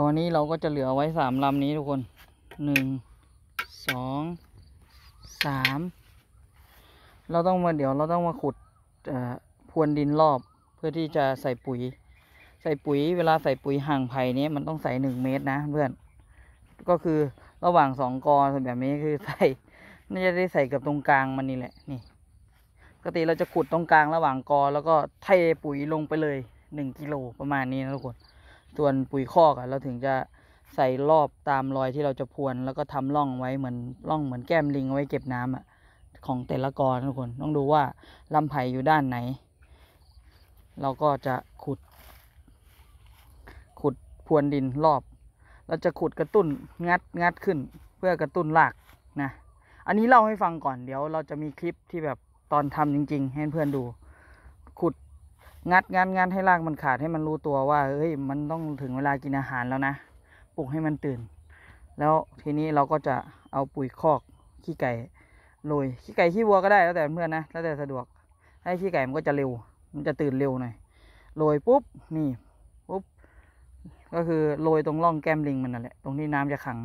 ก็วันนี้เราก็จะเหลือไว้สามลำนี้ทุกคนหนึ่งสองสามเราต้องมาเดี๋ยวเราต้องมาขุดพรวนดินรอบเพื่อที่จะใส่ปุ๋ย ใส่ปุ๋ยเวลาใส่ปุ๋ยห่างไผ่นี้มันต้องใส่หนึ่งเมตรนะเพื่อนก็คือระหว่างสองกอ แบบนี้คือใส่น่าจะได้ใส่กับตรงกลางมันนี่แหละนี่ปกติเราจะขุดตรงกลางระหว่างกอแล้วก็เทปุ๋ยลงไปเลยหนึ่งกิโลประมาณนี้นะทุกคนส่วนปุ๋ยคอกอะเราถึงจะใส่รอบตามรอยที่เราจะพวนแล้วก็ทำร่องไว้เหมือน ร่องเหมือนแก้มลิงไว้เก็บน้ำอะของแต่ละกอทุกคนต้องดูว่าลำไผ่อยู่ด้านไหน เราก็จะขุด ขุดพวนดินรอบ เราจะขุดกระตุ้นงัดงัดขึ้นเพื่อกระตุ้นรากนะอันนี้ เล่าให้ฟังก่อนเดี๋ยวเราจะมีคลิปที่แบบตอนทำจริงๆให้เพื่อนดูงัดงัดงัดให้รากมันขาดให้มันรู้ตัวว่าเฮ้ย มันต้องถึงเวลากินอาหารแล้วนะปลุกให้มันตื่น แล้วทีนี้เราก็จะเอาปุ๋ยคอกขี้ไก่โรยขี้ไก่ขี้วัวก็ได้แล้วแต่เพื่อนนะแล้วแต่สะดวกให้ขี้ไก่มันก็จะเร็ว มันจะตื่นเร็วหน่อยโรยปุ๊บนี่ปุ๊บก็คือโรยตรงร่องแก้มลิงมันนั่นแหละ ตรงที่น้ำจะขัง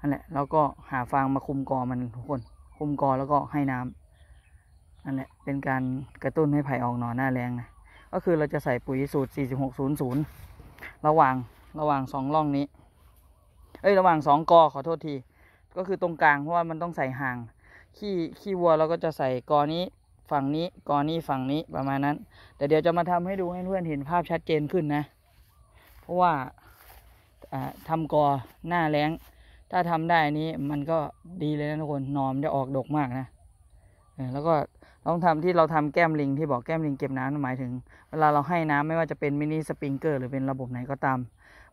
นั่นแหละแล้วก็หาฟางมาคุมกอมันทุกคน คุมกอแล้วก็ให้น้ำอั่นแหละเป็นการกระตุ้นให้ไผ่ออกหน่อหน้าแรงนะ ก็คือเราจะใส่ปุ๋ยสูตร4600 ระหว่างระหว่างสองร่องนี้ เอ้ยระหว่างสองกอขอโทษที ก็คือตรงกลางเพราะว่ามันต้องใส่ห่าง ขี้ขี้วัวเราก็จะใส่กอนี้ฝั่งนี้กอนี้ฝั่งนี้ประมาณนั้นแต่เดี๋ยวจะมาทำให้ดูให้เพื่อนเห็นภาพชัดเจนขึ้นนะ เพราะว่าทำกอหน้าแรงถ้าทำได้นี้มันก็ดีเลยนะทุกคนนอมจะออกดกมากนะแล้วก็ต้องทำที่เราทำแก้มลิงที่บอกแก้มลิงเก็บน้ำหมายถึง เวลาเราให้น้ำไม่ว่าจะเป็นมินิสปริงเกอร์หรือเป็นระบบไหนก็ตาม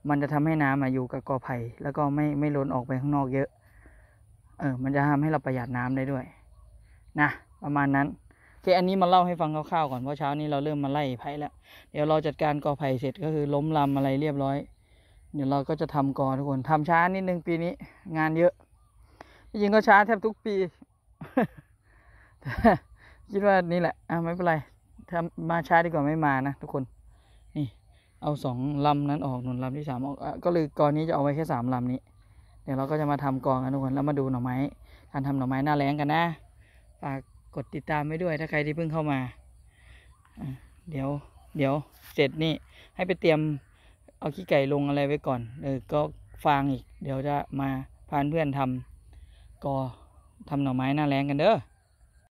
มันจะทำให้น้ำมาอยู่กับกอไผ่แล้วก็ไม่ไม่ล้นออกไปข้างนอกเยอะ เออ มันจะทำให้เราประหยัดน้ำได้ด้วย นะประมาณนั้นโอเคอันนี้มาเล่าให้ฟังคร่าวๆก่อนเพราะเช้านี้เราเริ่มมาไล่ไผ่แล้วเดี๋ยวเราจัดการกอไผ่เสร็จก็คือล้มลำอะไรเรียบร้อย เดี๋ยวเราก็จะทำกอทุกคนทำช้านิดนึงปีนี้ งานเยอะจริงก็ช้าแทบทุกปีคิดว่านี่แหละอ่าไม่เป็นไร ถ้ามาช้าดีกว่าไม่มานะทุกคน นี่ เอาสองลำนั้นออก หนุนลำที่สามออกก็เลยกงนี้จะเอาไว้แค่สามลำนี้ เดี๋ยวเราก็จะมาทำกองกันทุกคน แล้วมาดูหน่อไม้การทำหน่อไม้หน้าแรงกันนะ ฝากกดติดตามไว้ด้วย ถ้าใครที่เพิ่งเข้ามาเดี๋ยว เดี๋ยวเสร็จนี่ให้ไปเตรียม เอาขี้ไก่ลงอะไรไว้ก่อน เออก็ฟางอีก เดี๋ยวจะมาพานเพื่อนทำกอทำหน่อไม้หน้าแรงกันเด้อ